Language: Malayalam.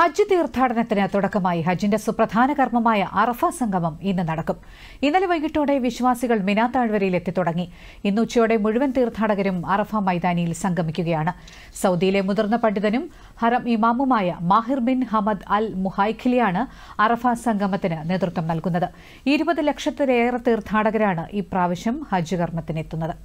ഹജ്ജ് തീർത്ഥാടനത്തിന് തുടക്കമായി ഹജ്ജിന്റെ സുപ്രധാന കർമ്മമായ അറഫ സംഗമം ഇന്ന് നടക്കും ഇന്നലെ വൈകിട്ടോടെ വിശ്വാസികൾ മിനാ താഴ്വരയിൽ എത്തിത്തുടങ്ങി ഇന്ന് ഉച്ചയോടെ മുഴുവൻ തീർത്ഥാടകരും അറഫ മൈതാനിയിൽ സംഗമിക്കുകയാണ് സൗദിയിലെ മുതിർന്ന പണ്ഡിതനും ഹറം ഇമാമുമായ മാഹിർ ബിൻ ഹമദ് അൽ മുഹൈഖിലിയാണ് അറഫ സംഗമത്തിന് നേതൃത്വം നൽകുന്നത് ഇരുപത് ലക്ഷത്തിലേറെ തീർത്ഥാടകരാണ് ഇപ്രാവശ്യം ഹജ്ജ് കർമ്മത്തിനെത്തുന്നത്